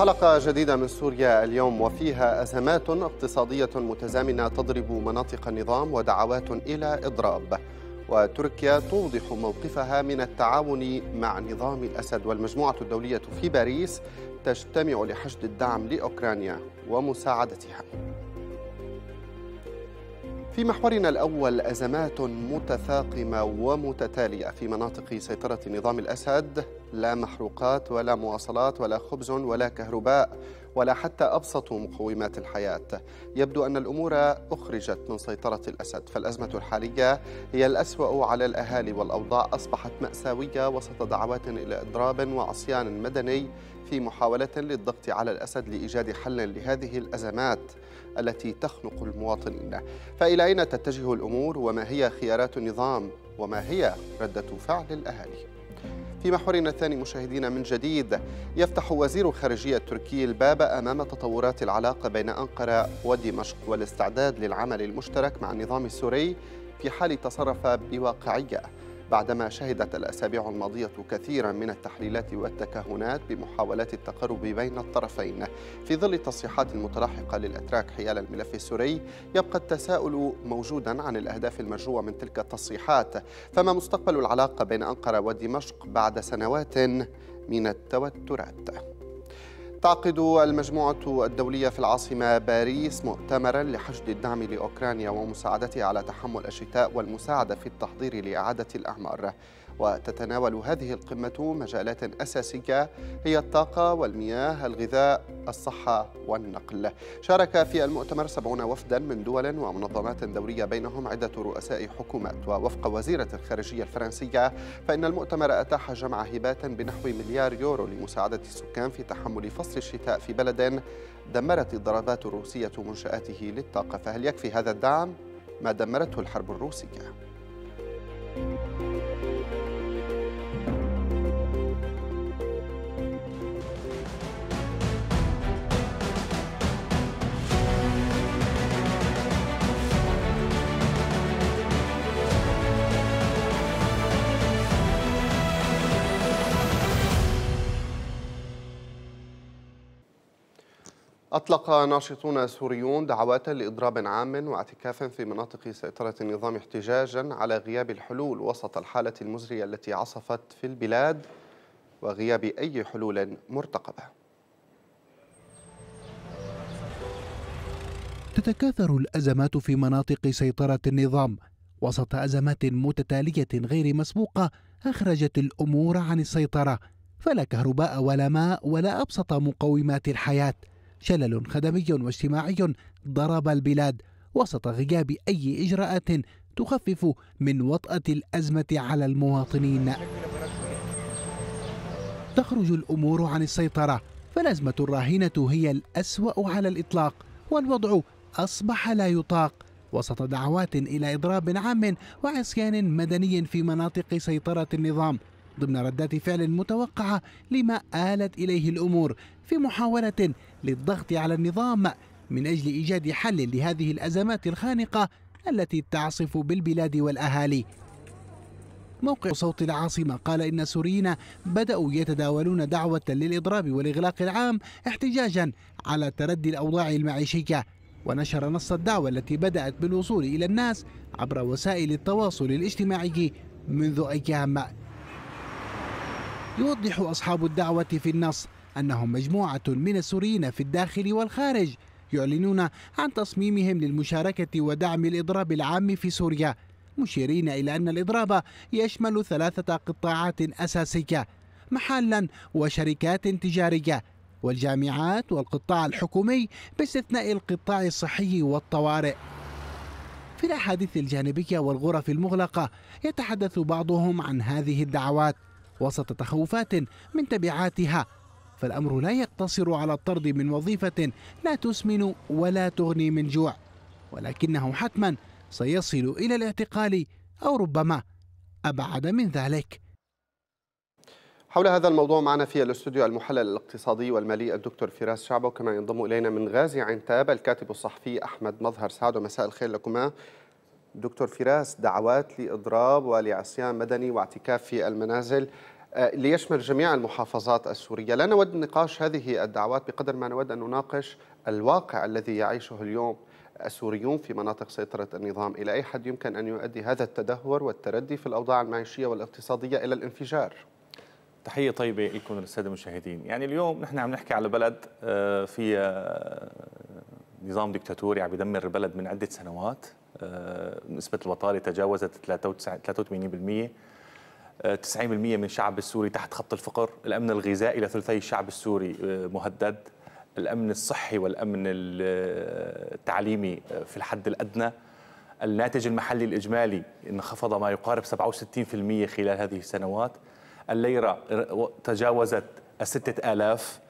حلقة جديدة من سوريا اليوم وفيها أزمات اقتصادية متزامنة تضرب مناطق النظام ودعوات إلى إضراب وتركيا توضح موقفها من التعاون مع نظام الأسد والمجموعة الدولية في باريس تجتمع لحشد الدعم لأوكرانيا ومساعدتها في محورنا الأول أزمات متفاقمة ومتتالية في مناطق سيطرة نظام الأسد لا محروقات ولا مواصلات ولا خبز ولا كهرباء ولا حتى أبسط مقومات الحياة يبدو أن الأمور أخرجت من سيطرة الأسد فالأزمة الحالية هي الأسوأ على الأهالي والأوضاع أصبحت مأساوية وسط دعوات إلى إضراب وعصيان مدني في محاولة للضغط على الأسد لإيجاد حل لهذه الأزمات التي تخنق المواطنين فإلى أين تتجه الأمور وما هي خيارات النظام وما هي ردة فعل الأهالي في محورنا الثاني مشاهدينا من جديد يفتح وزير الخارجية التركي الباب أمام تطورات العلاقة بين أنقرة ودمشق والاستعداد للعمل المشترك مع النظام السوري في حال تصرف بواقعية بعدما شهدت الأسابيع الماضية كثيرا من التحليلات والتكهنات بمحاولات التقرب بين الطرفين في ظل التصريحات المتلاحقة للأتراك حيال الملف السوري يبقى التساؤل موجودا عن الأهداف المرجوة من تلك التصريحات فما مستقبل العلاقة بين أنقرة ودمشق بعد سنوات من التوترات تعقد المجموعة الدولية في العاصمة باريس مؤتمرا لحشد الدعم لأوكرانيا ومساعدتها على تحمل الشتاء والمساعدة في التحضير لإعادة الأعمار وتتناول هذه القمة مجالات أساسية هي الطاقة والمياه الغذاء الصحة والنقل شارك في المؤتمر سبعون وفدا من دول ومنظمات دولية بينهم عدة رؤساء حكومات ووفق وزيرة الخارجية الفرنسية فإن المؤتمر أتاح جمع هبات بنحو مليار يورو لمساعدة السكان في تحمل فصل الشتاء في بلد دمرت الضربات الروسية منشآته للطاقة فهل يكفي هذا الدعم ما دمرته الحرب الروسية؟ أطلق ناشطون سوريون دعوات لإضراب عام واعتكاف في مناطق سيطرة النظام احتجاجا على غياب الحلول وسط الحالة المزرية التي عصفت في البلاد وغياب أي حلول مرتقبة تتكاثر الأزمات في مناطق سيطرة النظام وسط أزمات متتالية غير مسبوقة أخرجت الأمور عن السيطرة فلا كهرباء ولا ماء ولا أبسط مقومات الحياة شلل خدمي واجتماعي ضرب البلاد وسط غياب أي إجراءات تخفف من وطأة الأزمة على المواطنين تخرج الأمور عن السيطرة فالأزمة الراهنة هي الأسوأ على الإطلاق والوضع أصبح لا يطاق وسط دعوات إلى إضراب عام وعصيان مدني في مناطق سيطرة النظام ضمن ردات فعل متوقعة لما آلت إليه الأمور في محاولة للضغط على النظام من أجل إيجاد حل لهذه الأزمات الخانقة التي تعصف بالبلاد والأهالي موقع صوت العاصمة قال إن السوريين بدأوا يتداولون دعوة للإضراب والإغلاق العام احتجاجا على تردي الأوضاع المعيشية ونشر نص الدعوة التي بدأت بالوصول إلى الناس عبر وسائل التواصل الاجتماعي منذ أيام يوضح أصحاب الدعوة في النص أنهم مجموعة من السوريين في الداخل والخارج يعلنون عن تصميمهم للمشاركة ودعم الإضراب العام في سوريا مشيرين إلى أن الإضراب يشمل ثلاثة قطاعات أساسية محلا وشركات تجارية والجامعات والقطاع الحكومي باستثناء القطاع الصحي والطوارئ في الأحاديث الجانبية والغرف المغلقة يتحدث بعضهم عن هذه الدعوات وسط تخوفات من تبعاتها فالأمر لا يقتصر على الطرد من وظيفة لا تسمن ولا تغني من جوع ولكنه حتما سيصل إلى الاعتقال أو ربما أبعد من ذلك حول هذا الموضوع معنا في الاستوديو المحلل الاقتصادي والمالي الدكتور فراس شعبه كما ينضم إلينا من غازي عنتاب الكاتب الصحفي أحمد مظهر سعد ومساء الخير لكما دكتور فراس دعوات لإضراب ولعصيان مدني واعتكاف في المنازل آه، ليشمل جميع المحافظات السورية لا نود نقاش هذه الدعوات بقدر ما نود أن نناقش الواقع الذي يعيشه اليوم السوريون في مناطق سيطرة النظام إلى أي حد يمكن أن يؤدي هذا التدهور والتردي في الأوضاع المعيشية والاقتصادية إلى الانفجار تحية طيبة لكم للسادة المشاهدين يعني اليوم نحن عم نحكي على بلد آه، في آه، نظام دكتاتوري عم يدمر البلد من عدة سنوات نسبة البطالة تجاوزت 83% 90% من الشعب السوري تحت خط الفقر الأمن الغذائي لثلثي الشعب السوري آه، مهدد الأمن الصحي والأمن آه، التعليمي آه، في الحد الأدنى الناتج المحلي الإجمالي انخفض ما يقارب 67% خلال هذه السنوات الليرة تجاوزت الستة آلاف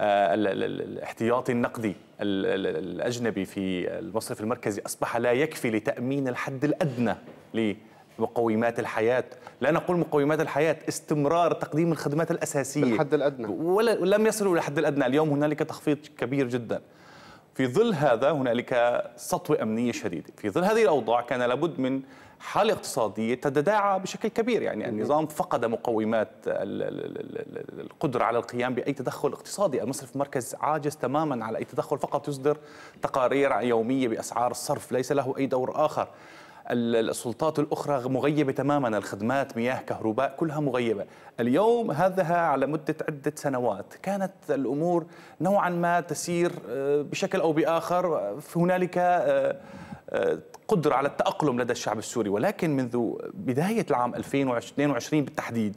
الاحتياطي النقدي الأجنبي في المصرف المركزي أصبح لا يكفي لتأمين الحد الأدنى مقومات الحياة لا نقول مقومات الحياة استمرار تقديم الخدمات الأساسية بالحد الأدنى ولم يصلوا إلى الحد الأدنى اليوم هنالك تخفيض كبير جدا في ظل هذا هنالك سطوة أمنية شديدة في ظل هذه الأوضاع كان لابد من حالة اقتصادية تتداعى بشكل كبير يعني النظام فقد مقومات القدرة على القيام بأي تدخل اقتصادي المصرف المركز عاجز تماما على أي تدخل فقط يصدر تقارير يومية بأسعار الصرف ليس له أي دور آخر السلطات الأخرى مغيبة تماما الخدمات مياه كهرباء كلها مغيبة اليوم هذا على مدة عدة سنوات كانت الأمور نوعا ما تسير آه، بشكل أو بآخر هنالك آه، آه، قدرة على التأقلم لدى الشعب السوري ولكن منذ بداية العام 2022 بالتحديد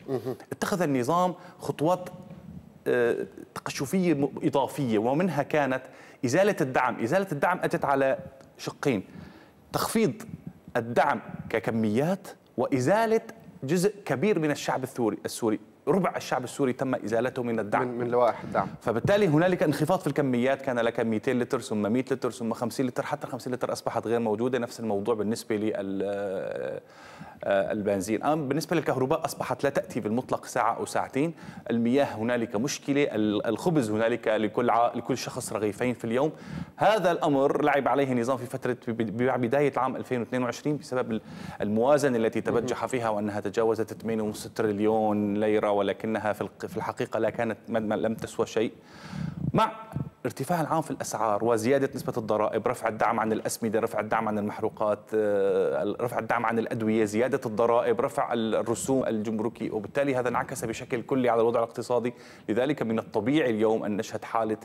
اتخذ النظام خطوات تقشفية إضافية ومنها كانت إزالة الدعم إزالة الدعم أتت على شقين تخفيض الدعم ككميات وإزالة جزء كبير من الشعب الثوري السوري ربع الشعب السوري تم ازالته من الدعم من, من لوائح الدعم فبالتالي هنالك انخفاض في الكميات كان لك 200 لتر ثم 100 لتر ثم 50 لتر حتى 50 لتر اصبحت غير موجوده نفس الموضوع بالنسبه لل آه، البنزين الان بالنسبه للكهرباء اصبحت لا تاتي بالمطلق ساعه او ساعتين المياه هنالك مشكله الخبز هنالك لكل ع... لكل شخص رغيفين في اليوم هذا الامر لعب عليه النظام في فتره بدايه عام 2022 بسبب الموازنه التي تبجح فيها وانها تجاوزت 8.5 تريليون ليره ولكنها في الحقيقة لا كانت لم تسوى شيء مع ارتفاع العام في الاسعار وزياده نسبه الضرائب، رفع الدعم عن الاسمده، رفع الدعم عن المحروقات، آه، رفع الدعم عن الادويه، زياده الضرائب، رفع الرسوم الجمركي، وبالتالي هذا انعكس بشكل كلي على الوضع الاقتصادي، لذلك من الطبيعي اليوم ان نشهد حاله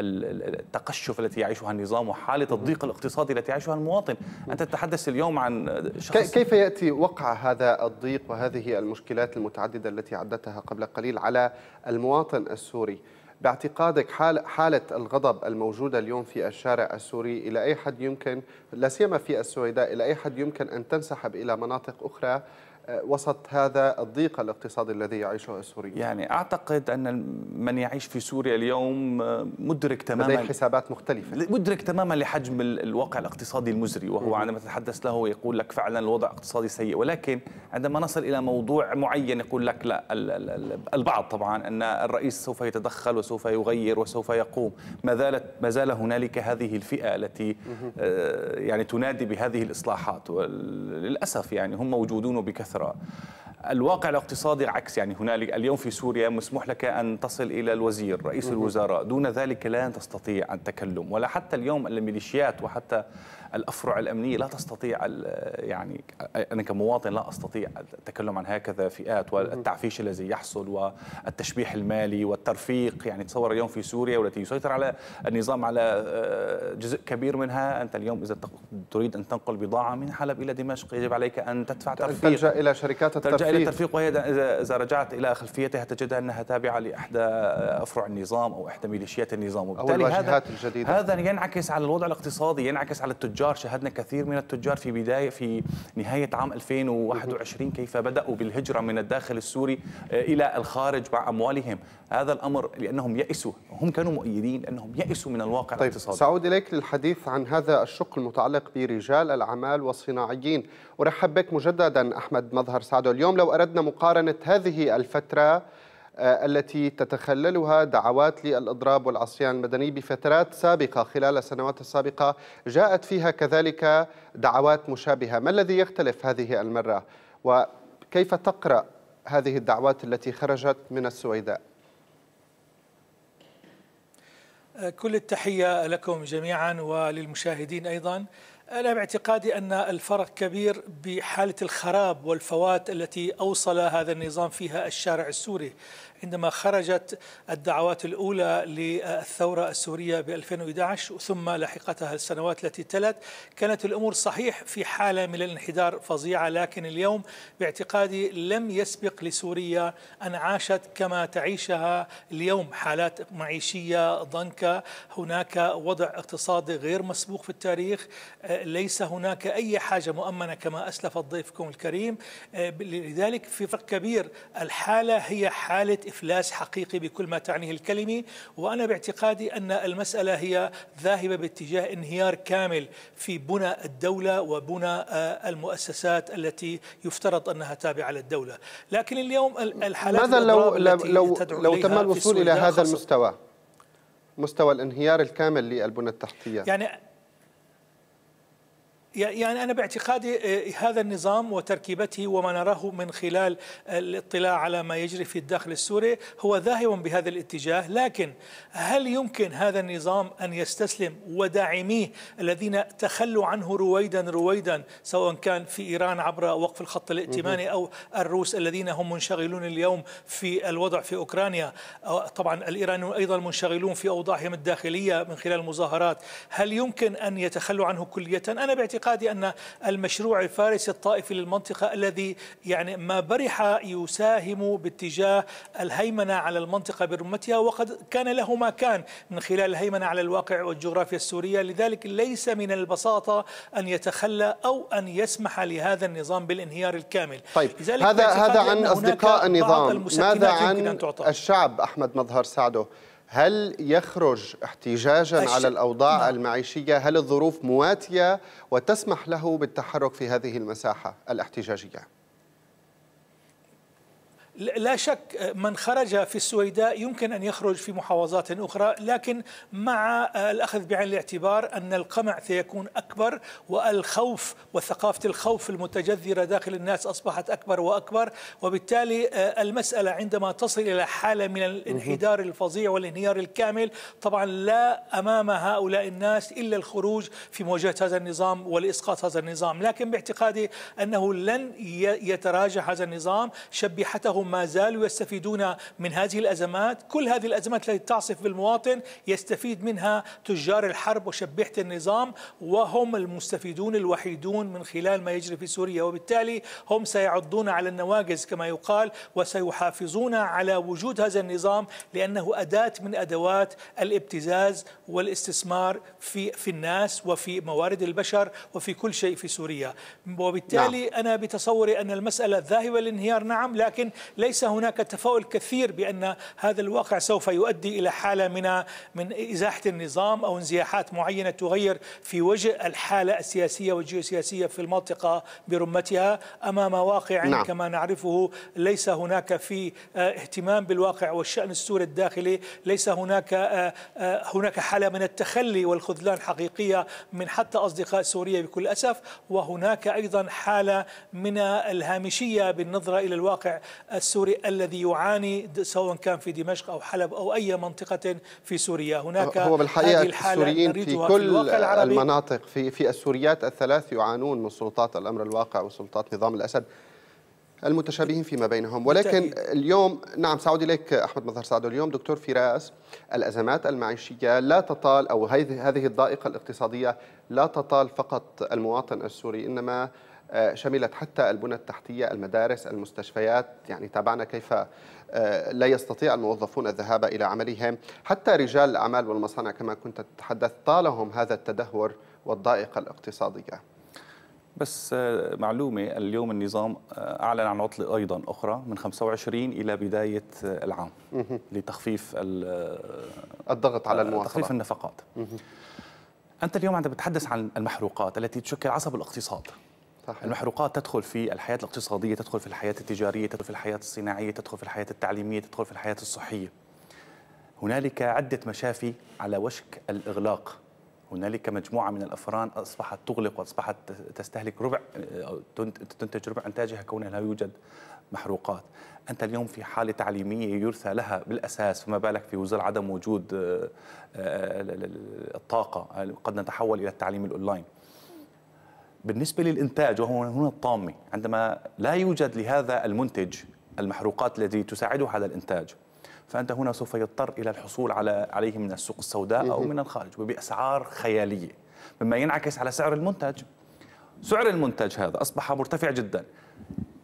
التقشف التي يعيشها النظام وحالة الضيق الاقتصادي التي يعيشها المواطن أنت تتحدث اليوم عن شخص كيف يأتي وقع هذا الضيق وهذه المشكلات المتعددة التي عدتها قبل قليل على المواطن السوري باعتقادك حال حالة الغضب الموجودة اليوم في الشارع السوري إلى أي حد يمكن لا سيما في السويداء إلى أي حد يمكن أن تنسحب إلى مناطق أخرى وسط هذا الضيق الاقتصادي الذي يعيشه سوريا يعني أعتقد أن من يعيش في سوريا اليوم آه، مدرك تماما لديه حسابات مختلفة مدرك تماما لحجم الواقع الاقتصادي المزري وهو عندما تتحدث له يقول لك فعلا الوضع اقتصادي سيء ولكن عندما نصل إلى موضوع معين يقول لك لا البعض طبعا أن الرئيس سوف يتدخل وسوف يغير وسوف يقوم ما زالت ما زال هنالك هذه الفئة التي آه، يعني تنادي بهذه الإصلاحات وللأسف يعني هم موجودون بكثرة 所以。الواقع الاقتصادي عكس يعني هنالك اليوم في سوريا مسموح لك أن تصل إلى الوزير رئيس الوزراء دون ذلك لا تستطيع التكلم ولا حتى اليوم الميليشيات وحتى الأفرع الأمنية لا تستطيع يعني أنا كمواطن لا أستطيع التكلم عن هكذا فئات والتعفيش الذي يحصل والتشبيح المالي والترفيق يعني تصور اليوم في سوريا والتي يسيطر على النظام على آه، جزء كبير منها أنت اليوم إذا تريد أن تنقل بضاعة من حلب إلى دمشق يجب عليك أن تدفع ترفيق تلجأ إلى شركات الترفيه إلى الترفيق وهي إذا رجعت إلى خلفيتها تجدها أنها تابعة لإحدى أفرع النظام أو إحدى ميليشيات النظام وبالتالي هذا الجديدة. هذا ينعكس على الوضع الاقتصادي ينعكس على التجار شاهدنا كثير من التجار في بداية في نهاية عام 2021 كيف بدأوا بالهجرة من الداخل السوري آه، إلى الخارج مع أموالهم هذا الأمر لأنهم يأسوا هم كانوا مؤيدين أنهم يأسوا من الواقع طيب الاقتصادي سأعود إليك للحديث عن هذا الشق المتعلق برجال الأعمال والصناعيين أرحب بك مجددا أحمد مظهر سعد اليوم لو أردنا مقارنة هذه الفترة آه، التي تتخللها دعوات للإضراب والعصيان المدني بفترات سابقة خلال السنوات السابقة جاءت فيها كذلك دعوات مشابهة ما الذي يختلف هذه المرة وكيف تقرأ هذه الدعوات التي خرجت من السويداء آه، كل التحية لكم جميعا وللمشاهدين أيضا أنا باعتقادي أن الفرق كبير بحالة الخراب والفوات التي أوصل هذا النظام فيها الشارع السوري عندما خرجت الدعوات الأولى للثورة السورية ب 2011 ثم لاحقتها السنوات التي تلت كانت الأمور صحيح في حالة من الانحدار فظيعة لكن اليوم باعتقادي لم يسبق لسوريا أن عاشت كما تعيشها اليوم حالات معيشية ضنكة هناك وضع اقتصادي غير مسبوق في التاريخ أه، ليس هناك أي حاجة مؤمنة كما أسلف ضيفكم الكريم أه، لذلك في فرق كبير الحالة هي حالة إفلاس حقيقي بكل ما تعنيه الكلمة وأنا باعتقادي أن المسألة هي ذاهبة باتجاه انهيار كامل في بنى الدولة وبنى أه، المؤسسات التي يفترض أنها تابعة للدولة لكن اليوم الحالات ماذا لو, لو, لو, لو تم الوصول إلى هذا المستوى مستوى الانهيار الكامل للبنى التحتية يعني يعني أنا باعتقادي آه، هذا النظام وتركيبته وما نراه من خلال الاطلاع على ما يجري في الداخل السوري هو ذاهب بهذا الاتجاه لكن هل يمكن هذا النظام أن يستسلم وداعميه الذين تخلوا عنه رويدا رويدا سواء كان في إيران عبر وقف الخط الائتماني أو الروس الذين هم منشغلون اليوم في الوضع في أوكرانيا طبعا الإيرانيون أيضا منشغلون في أوضاعهم الداخلية من خلال المظاهرات هل يمكن أن يتخلوا عنه كلية أنا باعتقادي باعتقادي أن المشروع الفارسي الطائفي للمنطقة الذي يعني ما برح يساهم باتجاه الهيمنة على المنطقة برمتها وقد كان له ما كان من خلال الهيمنة على الواقع والجغرافيا السورية لذلك ليس من البساطة أن يتخلى أو أن يسمح لهذا النظام بالانهيار الكامل طيب هذا هذا عن أصدقاء النظام ماذا عن الشعب أحمد مظهر سعده هل يخرج احتجاجا طيب، على الأوضاع نعم. المعيشية هل الظروف مواتية وتسمح له بالتحرك في هذه المساحة الاحتجاجية؟ لا شك آه، من خرج في السويداء يمكن ان يخرج في محافظات اخرى لكن مع آه، الاخذ بعين الاعتبار ان القمع سيكون اكبر والخوف وثقافه الخوف المتجذره داخل الناس اصبحت اكبر واكبر وبالتالي آه، المساله عندما تصل الى حاله من الانحدار الفظيع والانهيار الكامل طبعا لا امام هؤلاء الناس الا الخروج في مواجهه هذا النظام والاسقاط هذا النظام لكن باعتقادي انه لن يتراجع هذا النظام شبيحته وهم ما زالوا يستفيدون من هذه الأزمات كل هذه الأزمات التي تعصف بالمواطن يستفيد منها تجار الحرب وشبيحة النظام وهم المستفيدون الوحيدون من خلال ما يجري في سوريا وبالتالي هم سيعضون على النواجز كما يقال وسيحافظون على وجود هذا النظام لأنه أداة من أدوات الابتزاز والاستثمار في في الناس وفي موارد البشر وفي كل شيء في سوريا وبالتالي نعم. أنا بتصوري أن المسألة ذاهبة للانهيار نعم لكن ليس هناك تفاؤل كثير بأن هذا الواقع سوف يؤدي إلى حالة من من إزاحة النظام أو انزياحات معينة تغير في وجه الحالة السياسية والجيوسياسية في المنطقة برمتها أمام واقع نعم. كما نعرفه ليس هناك في آه، اهتمام بالواقع والشأن السوري الداخلي ليس هناك آه، آه، هناك حالة من التخلي والخذلان حقيقية من حتى أصدقاء سوريا بكل أسف وهناك أيضا حالة من الهامشية بالنظرة إلى الواقع السوري الذي يعاني سواء كان في دمشق أو حلب أو أي منطقة في سوريا هناك هو بالحقيقة السوريين في كل في المناطق في, في السوريات الثلاث يعانون من سلطات الأمر الواقع وسلطات نظام الأسد المتشابهين فيما بينهم ولكن اليوم نعم سأعود إليك أحمد مظهر سعد اليوم دكتور فراس الأزمات المعيشية لا تطال أو هذه الضائقة الاقتصادية لا تطال فقط المواطن السوري إنما آه، شملت حتى البنى التحتية المدارس المستشفيات يعني تابعنا كيف آه، لا يستطيع الموظفون الذهاب إلى عملهم حتى رجال الأعمال والمصانع كما كنت تتحدث طالهم هذا التدهور والضائقة الاقتصادية بس آه، معلومة اليوم النظام أعلن عن عطلة أيضا أخرى من 25 إلى بداية العام لتخفيف الضغط على المواصلات تخفيف النفقات أنت اليوم عندما تتحدث عن المحروقات التي تشكل عصب الاقتصاد صحيح. المحروقات تدخل في الحياة الاقتصادية تدخل في الحياة التجارية تدخل في الحياة الصناعية تدخل في الحياة التعليمية تدخل في الحياة الصحية هنالك عدة مشافي على وشك الإغلاق هنالك مجموعة من الأفران أصبحت تغلق وأصبحت تستهلك ربع تنتج ربع إنتاجها كونها لا يوجد محروقات أنت اليوم في حالة تعليمية يرثى لها بالأساس فما بالك في وزر عدم وجود آه، آه، الطاقة قد نتحول إلى التعليم الأونلاين بالنسبة للإنتاج وهو هنا الطامة عندما لا يوجد لهذا المنتج المحروقات التي تساعده على الإنتاج فأنت هنا سوف يضطر إلى الحصول على عليه من السوق السوداء أو من الخارج وبأسعار خيالية مما ينعكس على سعر المنتج سعر المنتج هذا أصبح مرتفع جدا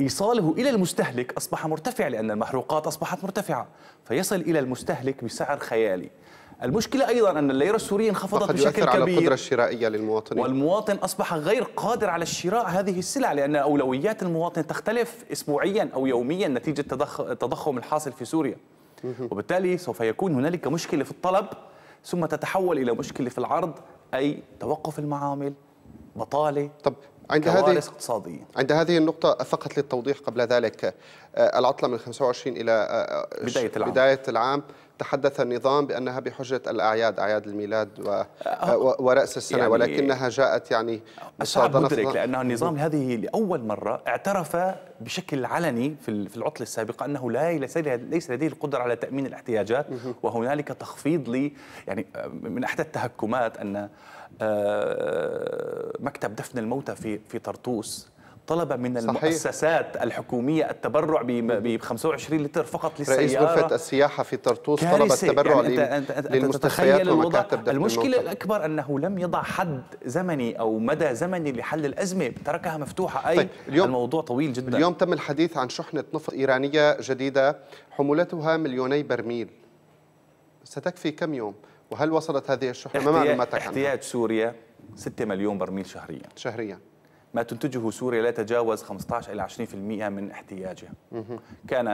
إيصاله إلى المستهلك أصبح مرتفع لأن المحروقات أصبحت مرتفعة فيصل إلى المستهلك بسعر خيالي المشكلة أيضا أن الليرة السورية انخفضت بشكل كبير على القدرة الشرائية للمواطنين والمواطن أصبح غير قادر على شراء هذه السلع لأن أولويات المواطن تختلف أسبوعيا أو يوميا نتيجة التضخم الحاصل في سوريا وبالتالي سوف يكون هنالك مشكلة في الطلب ثم تتحول إلى مشكلة في العرض أي توقف المعامل بطالة طب عند هذه اقتصادية عند هذه النقطة فقط للتوضيح قبل ذلك آه، العطلة من 25 إلى آه، آه، بداية العام, بداية العام تحدث النظام بأنها بحجة الأعياد أعياد الميلاد و... أه، ورأس السنة يعني ولكنها جاءت يعني صعب مدرك لأن النظام هذه لأول مرة اعترف بشكل علني في العطلة السابقة أنه لا ليس لديه القدرة على تأمين الاحتياجات وهنالك تخفيض لي يعني آه، من احدى التهكمات أن آه، مكتب دفن الموتى في في طرطوس طلب من صحيح. المؤسسات الحكومية التبرع ب 25 لتر فقط للسيارة رئيس غرفة السياحة في طرطوس طلب التبرع يعني أنت أنت للمستشفيات ومكاتب المشكلة الأكبر أنه لم يضع حد زمني أو مدى زمني لحل الأزمة تركها مفتوحة أي طيب اليوم الموضوع طويل جدا اليوم تم الحديث عن شحنة نفط إيرانية جديدة حمولتها مليوني برميل ستكفي كم يوم وهل وصلت هذه الشحنة ما معلوماتك احتياج سوريا 6 مليون برميل شهريا شهريا ما تنتجه سوريا لا يتجاوز 15 إلى 20% من احتياجها كان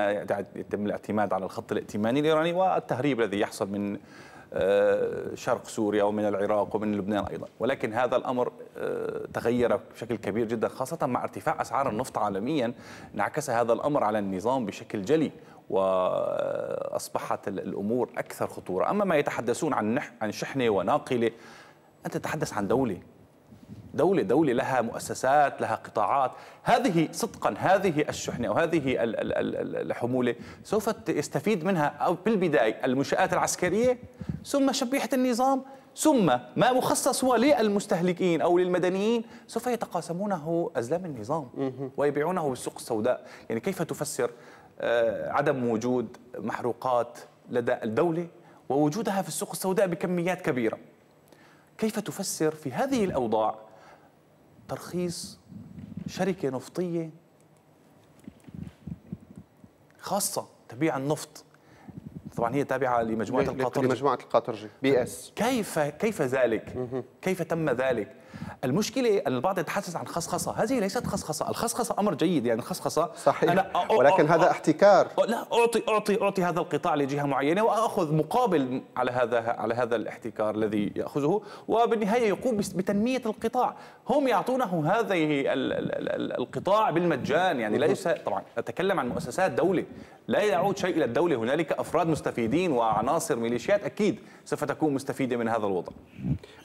يتم الاعتماد على الخط الائتماني الإيراني والتهريب الذي يحصل من آه، شرق سوريا ومن العراق ومن لبنان أيضا ولكن هذا الأمر آه، تغير بشكل كبير جدا خاصة مع ارتفاع أسعار النفط عالميا انعكس هذا الأمر على النظام بشكل جلي وأصبحت الأمور أكثر خطورة أما ما يتحدثون عن عن شحنة وناقلة أنت تتحدث عن دولة دولة دولة لها مؤسسات لها قطاعات هذه صدقا هذه الشحنة أو هذه الحمولة سوف يستفيد منها أو بالبداية المنشآت العسكرية ثم شبيحة النظام ثم ما مخصص هو للمستهلكين او للمدنيين سوف يتقاسمونه ازلام النظام ويبيعونه بالسوق السوداء، يعني كيف تفسر آه، عدم وجود محروقات لدى الدوله ووجودها في السوق السوداء بكميات كبيره؟ كيف تفسر في هذه الاوضاع ترخيص شركة نفطية خاصة تبيع النفط طبعا هي تابعة لمجموعة القاطرجي لمجموعة القاطرجي بي اس كيف كيف ذلك؟ كيف تم ذلك؟ المشكله ان البعض يتحدث عن خصخصه هذه ليست خصخصه الخصخصه امر جيد يعني الخصخصه صحيح أنا أو ولكن أو هذا احتكار لا اعطي اعطي اعطي هذا القطاع لجهه معينه واخذ مقابل على هذا على هذا الاحتكار الذي ياخذه وبالنهايه يقوم بتنميه القطاع هم يعطونه هذه القطاع بالمجان يعني ليس طبعا اتكلم عن مؤسسات دوله لا يعود شيء الى الدوله هنالك افراد مستفيدين وعناصر ميليشيات اكيد سوف تكون مستفيده من هذا الوضع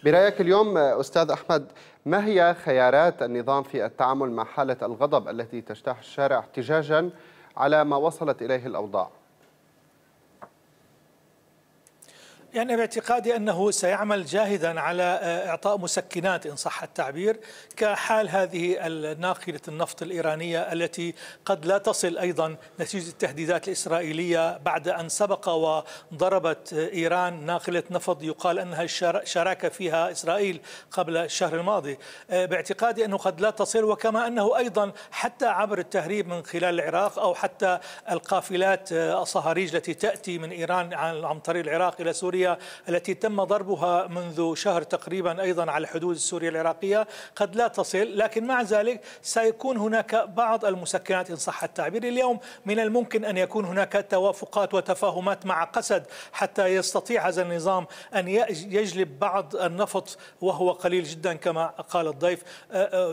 برايك اليوم استاذ احمد الأسد ما هي خيارات النظام في التعامل مع حالة الغضب التي تجتاح الشارع احتجاجا على ما وصلت إليه الأوضاع؟ يعني باعتقادي أنه سيعمل جاهدا على آه، إعطاء مسكنات إن صح التعبير كحال هذه الناقلة النفط الإيرانية التي قد لا تصل أيضا نتيجة التهديدات الإسرائيلية بعد أن سبق وضربت آه، إيران ناقلة نفط يقال أنها شارك فيها إسرائيل قبل الشهر الماضي آه، باعتقادي أنه قد لا تصل وكما أنه أيضا حتى عبر التهريب من خلال العراق أو حتى القافلات الصهاريج التي تأتي من إيران عن طريق العراق إلى سوريا السورية التي تم ضربها منذ شهر تقريبا أيضا على حدود سوريا العراقية قد لا تصل لكن مع ذلك سيكون هناك بعض المسكنات إن صح التعبير اليوم من الممكن أن يكون هناك توافقات وتفاهمات مع قسد حتى يستطيع هذا النظام أن يجلب بعض النفط وهو قليل جدا كما قال الضيف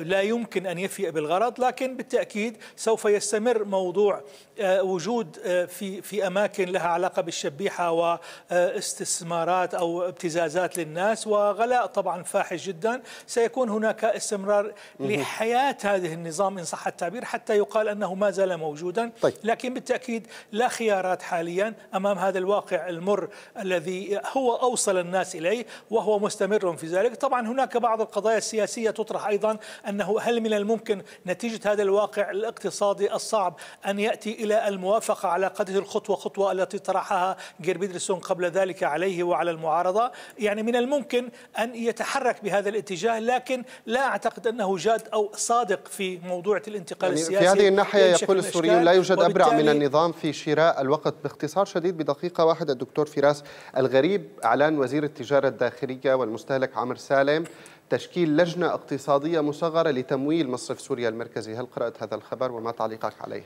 لا يمكن أن يفيء بالغرض لكن بالتأكيد سوف يستمر موضوع وجود في في أماكن لها علاقة بالشبيحة واستسلام استثمارات أو ابتزازات للناس وغلاء طبعا فاحش جدا سيكون هناك استمرار لحياة هذه النظام إن صح التعبير حتى يقال أنه ما زال موجودا طيب. لكن بالتأكيد لا خيارات حاليا أمام هذا الواقع المر الذي هو أوصل الناس إليه وهو مستمر في ذلك طبعا هناك بعض القضايا السياسية تطرح أيضا أنه هل من الممكن نتيجة هذا الواقع الاقتصادي الصعب أن يأتي إلى الموافقة على قدر الخطوة خطوة التي طرحها جيربيدرسون قبل ذلك عليه عليه وعلى المعارضة يعني من الممكن أن يتحرك بهذا الاتجاه لكن لا أعتقد أنه جاد أو صادق في موضوع الانتقال يعني السياسي في هذه الناحية يقول السوريون لا يوجد أبرع من النظام في شراء الوقت باختصار شديد بدقيقة واحدة الدكتور فراس الغريب أعلان وزير التجارة الداخلية والمستهلك عمر سالم تشكيل لجنة اقتصادية مصغرة لتمويل مصرف سوريا المركزي هل قرأت هذا الخبر وما تعليقك عليه؟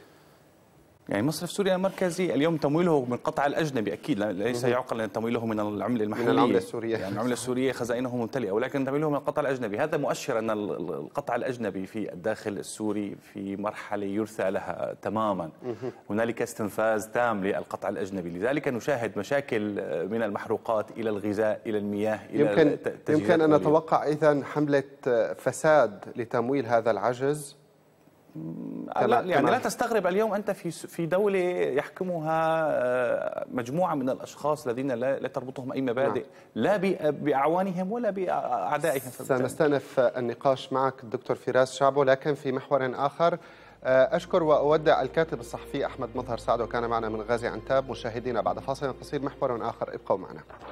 يعني مصرف سوريا مركزي اليوم تمويله من قطع الأجنبي أكيد ليس يعقل أن تمويله من العملة المحلية من العملة السورية يعني العملة السورية خزائنه ممتلئة ولكن تمويله من القطع الأجنبي هذا مؤشر أن القطع الأجنبي في الداخل السوري في مرحلة يرثى لها تماما هنالك استنفاذ تام للقطع الأجنبي لذلك نشاهد مشاكل من المحروقات إلى الغذاء إلى المياه إلى يمكن, يمكن أن نتوقع إذا حملة فساد لتمويل هذا العجز لا يعني لا تستغرب اليوم انت في في دوله يحكمها آه، مجموعه من الاشخاص الذين لا, تربطهم اي مبادئ نعم. لا باعوانهم ولا باعدائهم سنستأنف النقاش معك الدكتور فراس شعبه لكن في محور اخر آه، أشكر وأودع الكاتب الصحفي أحمد مظهر سعد وكان معنا من غازي عنتاب مشاهدينا بعد فاصل قصير محور آخر ابقوا معنا